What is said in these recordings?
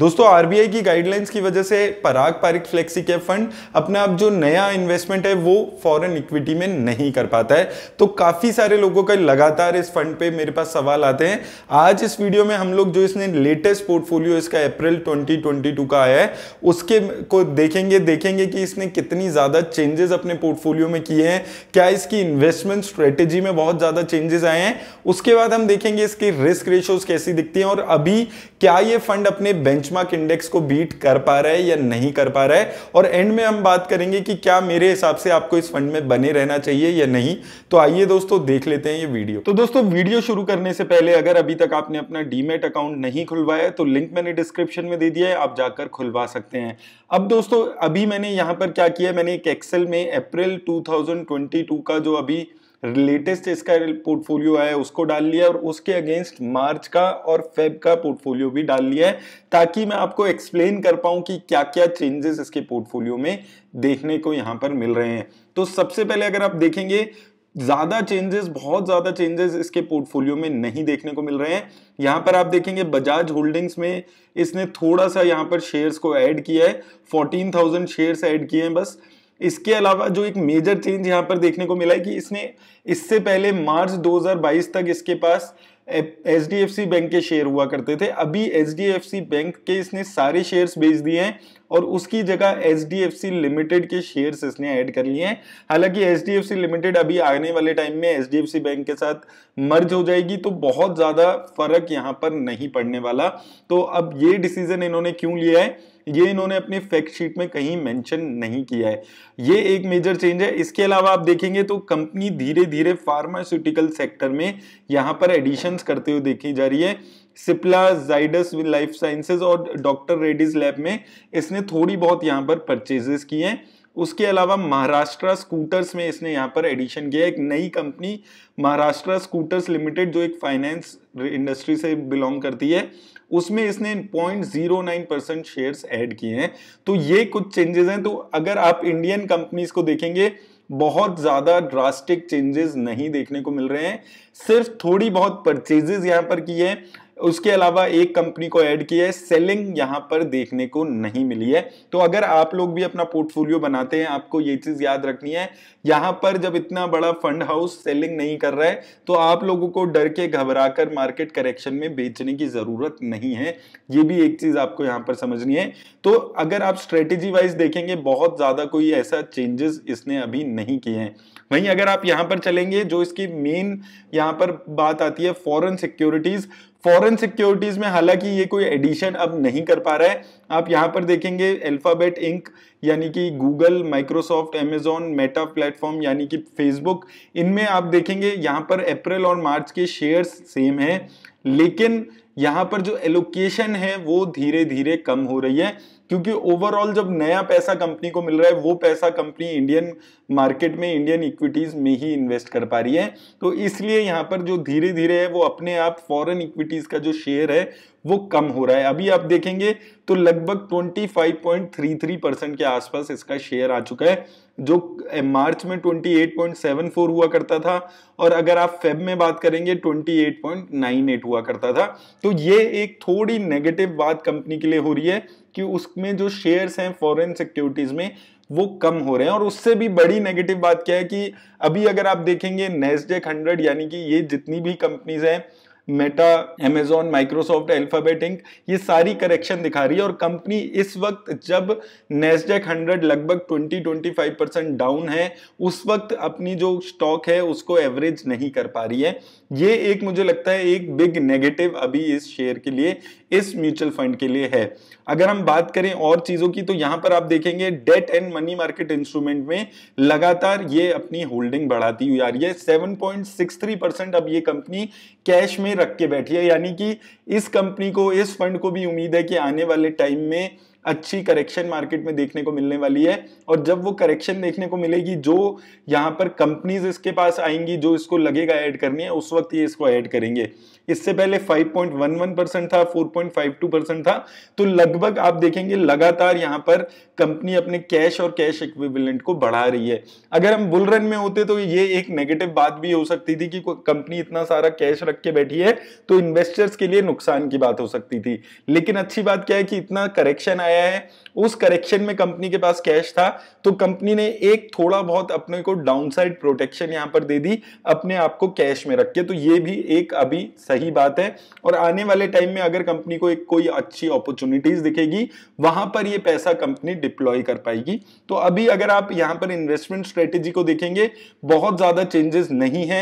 दोस्तों आरबीआई की गाइडलाइंस की वजह से Parag Parikh flexi cap fund अपना अब जो नया इन्वेस्टमेंट है वो फॉरेन इक्विटी में नहीं कर पाता है तो काफी सारे लोगों का लगातार इस फंड पे मेरे पास सवाल आते हैं आज इस वीडियो में हम लोग जो इसने लेटेस्ट पोर्टफोलियो इसका अप्रैल 2022 का आया है उसके को देखेंगे देखेंगे कि इसने कितनी ज्यादा चेंजेस अपने पोर्टफोलियो में किए हैं क्या इसकी इन्वेस्टमेंट स्ट्रेटेजी में बहुत ज्यादा चेंजेस आए हैं उसके बाद हम देखेंगे इसकी रिस्क रेशियोज कैसी दिखती है और अभी क्या ये फंड अपने बेंच बेंचमार्क इंडेक्स को बीट कर पा रहा है या नहीं कर पा रहा है और एंड में हम बात करेंगे कि क्या मेरे हिसाब से आपको इस फंड में बने रहना चाहिए या नहीं तो आइए दोस्तों देख लेते हैं ये वीडियो तो दोस्तों वीडियो शुरू करने से पहले अगर अभी तक आपने अपना डीमेट अकाउंट नहीं खुलवाया तो लिंक मैंने डिस्क्रिप्शन में दे दिया है आप जाकर खुलवा सकते हैं अब दोस्तों अभी मैंने यहां पर क्या किया मैंने एक एक्सेल में अप्रैल टू का जो अभी लेटेस्ट इसका पोर्टफोलियो आया उसको डाल लिया और उसके अगेंस्ट मार्च का और फेब का पोर्टफोलियो भी डाल लिया है ताकि मैं आपको एक्सप्लेन कर पाऊं कि क्या क्या चेंजेस इसके पोर्टफोलियो में देखने को यहां पर मिल रहे हैं तो सबसे पहले अगर आप देखेंगे ज्यादा चेंजेस बहुत ज्यादा चेंजेस इसके पोर्टफोलियो में नहीं देखने को मिल रहे हैं यहां पर आप देखेंगे बजाज होल्डिंग्स में इसने थोड़ा सा यहां पर शेयर्स को ऐड किया है 14,000 शेयर्स ऐड किए हैं बस इसके अलावा जो एक मेजर चेंज यहाँ पर देखने को मिला है कि इसने इससे पहले मार्च 2022 तक इसके पास H D F C bank के शेयर हुआ करते थे अभी H D F C bank के इसने सारे शेयर्स बेच दिए हैं और उसकी जगह H D F C limited के शेयर्स इसने ऐड कर लिए हैं हालांकि H D F C limited अभी आने वाले टाइम में H D F C bank के साथ मर्ज हो जाएगी तो बहुत ज़्यादा फर्क यहाँ पर नहीं पड़ने वाला तो अब ये डिसीजन इन्होंने क्यों लिया है ये इन्होंने अपने फैक्ट शीट में कहीं मेंशन नहीं किया है ये एक मेजर चेंज है इसके अलावा आप देखेंगे तो कंपनी धीरे धीरे फार्मास्यूटिकल सेक्टर में यहाँ पर एडिशंस करते हुए देखी जा रही है Cipla Zydus with life sciences और डॉक्टर रेडीज लैब में इसने थोड़ी बहुत यहाँ पर परचेजेस की हैं उसके अलावा महाराष्ट्र स्कूटर्स में इसने यहाँ पर एडिशन किया एक नई कंपनी महाराष्ट्र स्कूटर्स लिमिटेड जो एक फाइनेंस इंडस्ट्री से बिलोंग करती है उसमें इसने 0.09 परसेंट शेयर्स ऐड किए हैं तो ये कुछ चेंजेस हैं तो अगर आप इंडियन कंपनीज को देखेंगे बहुत ज्यादा ड्रास्टिक चेंजेस नहीं देखने को मिल रहे हैं सिर्फ थोड़ी बहुत परचेजेस यहां पर की है उसके अलावा एक कंपनी को ऐड किया है सेलिंग यहाँ पर देखने को नहीं मिली है तो अगर आप लोग भी अपना पोर्टफोलियो बनाते हैं आपको ये चीज याद रखनी है यहाँ पर जब इतना बड़ा फंड हाउस सेलिंग नहीं कर रहा है तो आप लोगों को डर के घबरा कर मार्केट करेक्शन में बेचने की जरूरत नहीं है ये भी एक चीज आपको यहाँ पर समझनी है तो अगर आप स्ट्रेटेजी वाइज देखेंगे बहुत ज्यादा कोई ऐसा चेंजेस इसने अभी नहीं किए हैं वहीं अगर आप यहाँ पर चलेंगे जो इसकी मेन यहाँ पर बात आती है फॉरन सिक्योरिटीज फॉरेन सिक्योरिटीज में हालांकि ये कोई एडिशन अब नहीं कर पा रहा है आप यहां पर देखेंगे अल्फाबेट इंक यानी कि Google Microsoft Amazon Meta platform यानी कि फेसबुक इनमें आप देखेंगे यहाँ पर अप्रैल और मार्च के शेयर्स सेम हैं लेकिन यहाँ पर जो एलोकेशन है वो धीरे धीरे कम हो रही है क्योंकि ओवरऑल जब नया पैसा कंपनी को मिल रहा है वो पैसा कंपनी इंडियन मार्केट में इंडियन इक्विटीज में ही इन्वेस्ट कर पा रही है तो इसलिए यहाँ पर जो धीरे धीरे है वो अपने आप फॉरेन इक्विटीज का जो शेयर है वो कम हो रहा है अभी आप देखेंगे तो लगभग 25.33 परसेंट के आसपास इसका शेयर आ चुका है जो मार्च में 28.74 हुआ करता था और अगर आप फेब में बात करेंगे 28.98 हुआ करता था तो ये एक थोड़ी नेगेटिव बात कंपनी के लिए हो रही है कि उसमें जो शेयर्स हैं फॉरेन सिक्योरिटीज में वो कम हो रहे हैं और उससे भी बड़ी नेगेटिव बात क्या है कि अभी अगर आप देखेंगे नेस्डेक हंड्रेड यानी कि ये जितनी भी कंपनीज हैं Meta Amazon Microsoft Alphabet Inc ये सारी करेक्शन दिखा रही है और कंपनी इस वक्त जब नेस्डेक 100 लगभग 20-25 परसेंट डाउन है उस वक्त अपनी जो स्टॉक है उसको एवरेज नहीं कर पा रही है ये एक मुझे लगता है एक बिग नेगेटिव अभी इस शेयर के लिए इस म्यूचुअल फंड के लिए है अगर हम बात करें और चीजों की तो यहां पर आप देखेंगे debt and money market instrument में लगातार ये अपनी होल्डिंग बढ़ाती हुई आ रही है 7.63 परसेंट अब ये कंपनी कैश में रख के बैठी है यानी कि इस कंपनी को इस फंड को भी उम्मीद है कि आने वाले टाइम में अच्छी करेक्शन मार्केट में देखने को मिलने वाली है और जब वो करेक्शन देखने को मिलेगी जो यहाँ पर कंपनीज इसके पास आएंगी जो इसको लगेगा ऐड करनी है उस वक्त ये इसको ऐड करेंगे इससे पहले 5.11 परसेंट था 4.52 परसेंट था तो लगभग आप देखेंगे लगातार यहाँ पर कंपनी अपने कैश और कैश इक्विवेलेंट को बढ़ा रही है अगर हम बुल रन में होते तो ये एक नेगेटिव बात भी हो सकती थी कि कंपनी इतना सारा कैश रख के बैठी है तो इन्वेस्टर्स के लिए नुकसान की बात हो सकती थी लेकिन अच्छी बात क्या है कि इतना करेक्शन आया आया है उस करेक्शन में कंपनी के पास कैश था तो कंपनी ने एक थोड़ा बहुत अपने को डाउनसाइड प्रोटेक्शन यहां पर दे दी अपने आप को कैश में रख के तो ये भी एक अभी सही बात है और आने वाले टाइम में अगर कंपनी को एक कोई अच्छी अपॉर्चुनिटीज दिखेगी वहां पर ये पैसा कंपनी डिप्लॉय कर पाएगी तो अभी अगर आप यहां पर इन्वेस्टमेंट स्ट्रेटेजी को देखेंगे बहुत ज्यादा चेंजेस नहीं है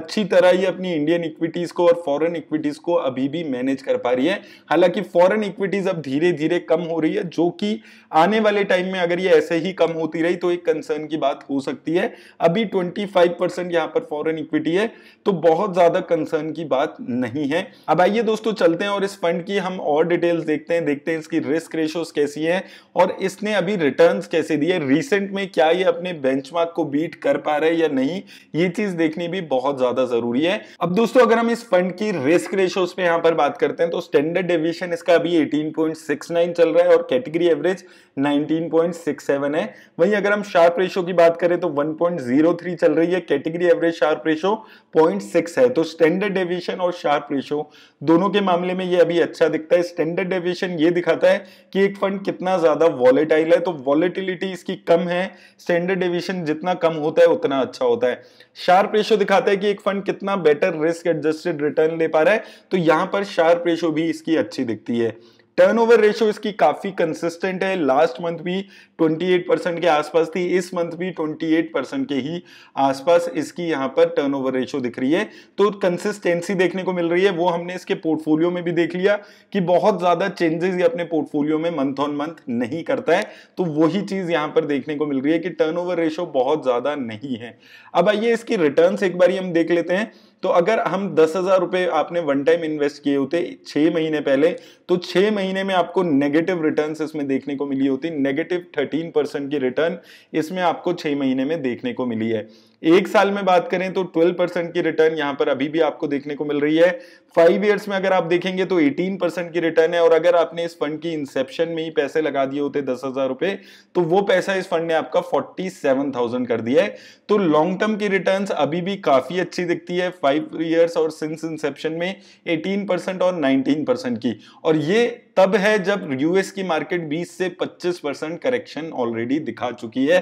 अच्छी तरह ये अपनी इंडियन इक्विटीज को और फॉरन इक्विटीज को अभी भी मैनेज कर पा रही है हालांकि फॉरन इक्विटीज अब धीरे धीरे कम हो रही रही है जो कि आने वाले टाइम में अगर ये ऐसे ही कम होती रही तो एक कंसर्न की बात हो सकती है अभी 25 परसेंट यहाँ पर फॉरेन इक्विटी है तो बहुत ज्यादा कंसर्न की बात नहीं है अब आइए दोस्तों चलते हैं और इस फंड की हम और डिटेल्स देखते हैं देखते हैं इसकी रिस्क रेशोज कैसी है और इसने अभी रिटर्न कैसे दिए रिसेंट में क्या ये अपने बेंच को बीट कर पा रहे या नहीं ये चीज देखनी भी बहुत ज्यादा जरूरी है अब दोस्तों अगर हम इस फंड की रिस्क रेशोज पे यहाँ पर बात करते हैं तो स्टैंडर्ड डेविएशन इसका अभी 18.69 चल रहा है और कैटेगरी एवरेज 19.67 है वहीं अगर हम शार्प रेशो की बात करें तो 1.03 चल रही है कैटेगरी एवरेज शार्प रेशो 0.6 है तो स्टैंडर्ड डेविएशन और शार्प रेशो दोनों के मामले में ये अभी अच्छा दिखता है स्टैंडर्ड डेविएशन ये दिखाता है कि एक फंड कितना ज्यादा वॉलेटाइल है तो वॉलेटिलिटी इसकी कम है स्टैंडर्ड डेविएशन जितना कम होता है उतना अच्छा होता है शार्प रेशो दिखाता है कि एक फंड कितना बेटर रिस्क एडजस्टेड रिटर्न ले पा रहा है तो यहां पर शार्प रेशो भी इसकी अच्छी दिखती है टर्नओवर रेशियो इसकी काफी कंसिस्टेंट है लास्ट मंथ भी 28 परसेंट के आसपास थी इस मंथ भी 28 परसेंट के ही आसपास इसकी यहां पर टर्नओवर रेशियो दिख रही है तो कंसिस्टेंसी देखने को मिल रही है वो हमने इसके पोर्टफोलियो में भी देख लिया कि बहुत ज्यादा चेंजेस ये अपने पोर्टफोलियो में मंथ ऑन मंथ नहीं करता है तो वही चीज यहां पर देखने को मिल रही है कि टर्न रेशियो बहुत ज्यादा नहीं है अब आइए इसकी रिटर्न एक बार हम देख लेते हैं तो अगर हम दस हज़ार रुपए आपने वन टाइम इन्वेस्ट किए होते छह महीने पहले तो छह महीने में आपको नेगेटिव रिटर्न इसमें देखने को मिली होती नेगेटिव थर्टीन परसेंट की रिटर्न इसमें आपको छह महीने में देखने को मिली है एक साल में बात करें तो 12 परसेंट की रिटर्न यहां पर अभी भी आपको देखने को मिल रही है फाइव इयर्स में अगर आप देखेंगे तो 18 परसेंट की रिटर्न है और अगर आपने इस फंड की इंसेप्शन में ही पैसे लगा दिए होते दस हजार रुपए तो वो पैसा इस फंड ने आपका 47,000 कर दिया है तो लॉन्ग टर्म की रिटर्न अभी भी काफी अच्छी दिखती है फाइव ईयर्स और सिंस इंसेप्शन में एटीन और नाइनटीन की और ये तब है जब यूएस की मार्केट 20 से 25 परसेंट करेक्शन ऑलरेडी दिखा चुकी है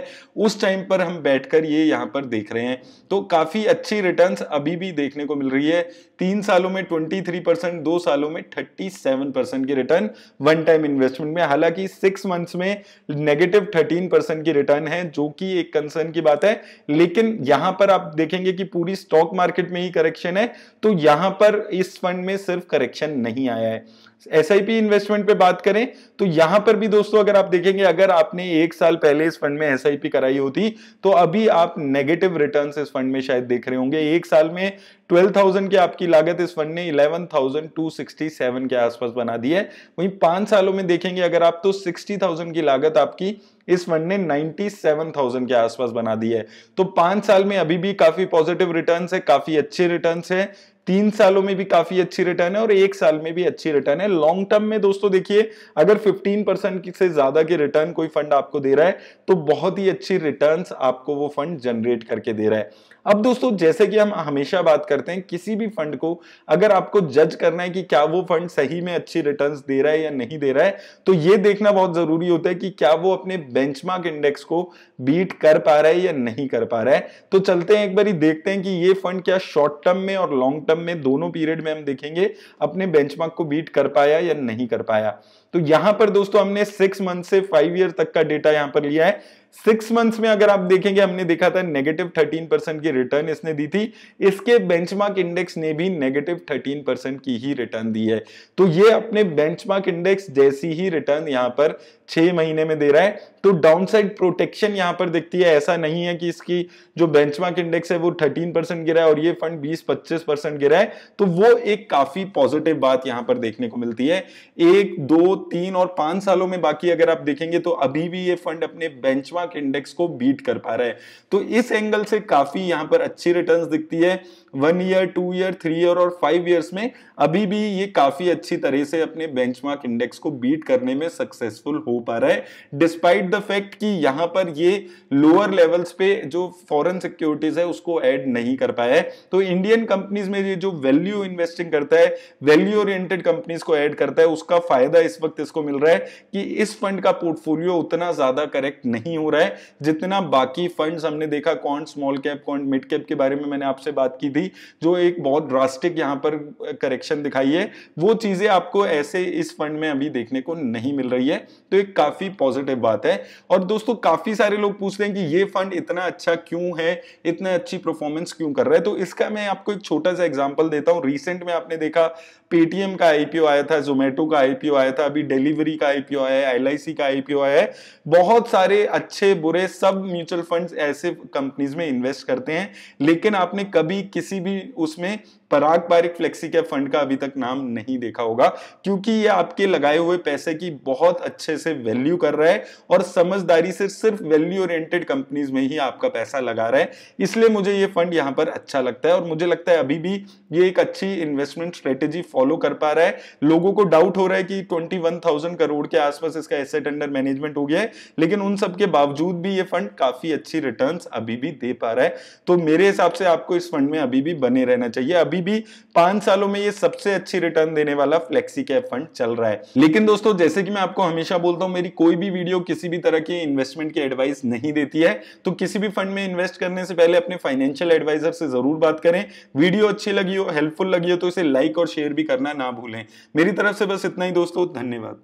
उस टाइम पर हम बैठकर ये यहां पर देख रहे हैं तो काफ़ी अच्छी रिटर्न्स अभी भी देखने को मिल रही है तीन सालों में 23 परसेंट दो सालों में 37 परसेंट की रिटर्न वन टाइम इन्वेस्टमेंट में हालांकि सिक्स मंथ्स में नेगेटिव 13 परसेंट की रिटर्न है जो कि एक कंसर्न की बात है लेकिन यहां पर आप देखेंगे कि पूरी स्टॉक मार्केट में ही करेक्शन है तो यहां पर इस फंड में सिर्फ करेक्शन नहीं आया है एस इन्वेस्टमेंट पे बात करें तो यहां पर भी दोस्तों अगर आप देखेंगे अगर आपने एक साल पहले इस फंड में एस कराई होती तो अभी आप नेगेटिव रिटर्न इस फंड में शायद देख रहे होंगे एक साल में 12,000 की आपकी लागत इस फंड ने 11,267 के आसपास बना दी है वहीं पांच सालों में देखेंगे अगर आप तो 60,000 की लागत आपकी इस फंड ने 97,000 के आसपास बना दी है तो पांच साल में अभी भी काफी पॉजिटिव रिटर्न्स है काफी अच्छे रिटर्न्स है तीन सालों में भी काफी अच्छी रिटर्न है और एक साल में भी अच्छी रिटर्न है लॉन्ग टर्म में दोस्तों देखिए अगर 15 परसेंट से ज्यादा की रिटर्न कोई फंड आपको दे रहा है तो बहुत ही अच्छी रिटर्न आपको वो फंड जनरेट करके दे रहा है अब दोस्तों जैसे कि हम हमेशा बात करते हैं किसी भी फंड को अगर आपको जज करना है कि क्या वो फंड सही में अच्छी रिटर्न दे रहा है या नहीं दे रहा है तो ये देखना बहुत जरूरी होता है कि क्या वो अपने बेंचमार्क इंडेक्स को बीट कर पा रहा है या नहीं कर पा रहा है तो चलते हैं एक बार देखते हैं कि ये फंड क्या शॉर्ट टर्म में और लॉन्ग टर्म टर्म में दोनों पीरियड में हम देखेंगे अपने बेंचमार्क को बीट कर पाया या नहीं कर पाया तो यहां पर दोस्तों हमने सिक्स मंथ से फाइव ईयर तक का डेटा यहां पर लिया है सिक्स मंथ्स में अगर आप देखेंगे हमने देखा था नेगेटिव थर्टीन परसेंट की रिटर्न इसने दी थी इसके बेंचमार्क इंडेक्स ने भी नेगेटिव थर्टीन परसेंट की ही रिटर्न दी है तो ये अपने बेंचमार्क इंडेक्स जैसी ही रिटर्न यहां पर छह महीने में दे रहा है तो डाउनसाइड प्रोटेक्शन यहां पर दिखती है ऐसा नहीं है कि इसकी जो बेंचमार्क इंडेक्स है वो थर्टीन परसेंट गिरा है और ये फंड बीस पच्चीस परसेंट गिरा है तो वो एक काफी पॉजिटिव बात यहां पर देखने को मिलती है एक दो तीन और पांच सालों में बाकी अगर आप देखेंगे तो अभी भी ये फंड अपने बेंचमार्क बेंचमार्क इंडेक्स को बीट कर पा रहा है तो इस एंगल से काफी यहां पर अच्छी रिटर्न दिखती है one year two year three year और फाइव ईयर्स में अभी भी ये काफी अच्छी तरह से अपने बेंचमार्क इंडेक्स को बीट करने में सक्सेसफुल हो पा रहा है डिस्पाइट द फैक्ट कि यहां पर ये लोअर लेवल्स पे जो फॉरेन सिक्योरिटीज है उसको ऐड नहीं कर पाया है तो इंडियन कंपनीज में ये जो वैल्यू इन्वेस्टिंग करता है वैल्यू ओरिएंटेड कंपनीज को ऐड करता है उसका फायदा इस वक्त इसको मिल रहा है कि इस फंड का पोर्टफोलियो उतना ज्यादा करेक्ट नहीं हो रहा है जितना बाकी फंड्स हमने देखा कौन स्मॉल कैप कौन मिड कैप के बारे में मैंने आपसे बात की थी थी जो एक बहुत ड्रास्टिक यहाँ पर करेक्शन दिखाई है वो चीज़ें आपको ऐसे इस फंड में अभी देखने को नहीं मिल रही है तो एक काफ़ी पॉजिटिव बात है और दोस्तों काफ़ी सारे लोग पूछ रहे हैं कि ये फंड इतना अच्छा क्यों है इतना अच्छी परफॉर्मेंस क्यों कर रहा है तो इसका मैं आपको एक छोटा सा एग्जाम्पल देता हूँ रिसेंट में आपने देखा पेटीएम का आईपीओ आया था जोमेटो का आईपीओ आया था अभी डिलीवरी का आईपीओ आया है एल का आईपीओ आया है बहुत सारे अच्छे बुरे सब म्यूचुअल फंड्स ऐसे कंपनीज में इन्वेस्ट करते हैं लेकिन आपने कभी किसी किसी भी उसमें Parag Parikh flexi cap fund का अभी तक नाम नहीं देखा होगा क्योंकि ये आपके लगाए हुए पैसे की बहुत अच्छे से वैल्यू कर रहा है और समझदारी से सिर्फ वैल्यू ओरिएंटेड कंपनीज में ही आपका पैसा लगा रहा है इसलिए मुझे ये फंड यहां पर अच्छा लगता है और मुझे लगता है अभी भी ये एक अच्छी इन्वेस्टमेंट स्ट्रेटेजी फॉलो कर पा रहा है लोगों को डाउट हो रहा है कि ट्वेंटी करोड़ के आसपास इसका एसेट अंडर मैनेजमेंट हो गया है लेकिन उन सबके बावजूद भी ये फंड काफी अच्छी रिटर्न अभी भी दे पा रहा है तो मेरे हिसाब से आपको इस फंड में अभी भी बने रहना चाहिए अभी अभी भी पांच सालों में ये सबसे अच्छी रिटर्न देने वाला फ्लेक्सी कैप फंड चल रहा है लेकिन दोस्तों जैसे कि मैं आपको हमेशा बोलता हूं मेरी कोई भी वीडियो किसी भी तरह की इन्वेस्टमेंट की एडवाइस नहीं देती है तो किसी भी फंड में इन्वेस्ट करने से पहले अपने फाइनेंशियल एडवाइजर से जरूर बात करें वीडियो अच्छी लगी हो हेल्पफुल लगी हो तो इसे लाइक और शेयर भी करना ना भूलें मेरी तरफ से बस इतना ही दोस्तों धन्यवाद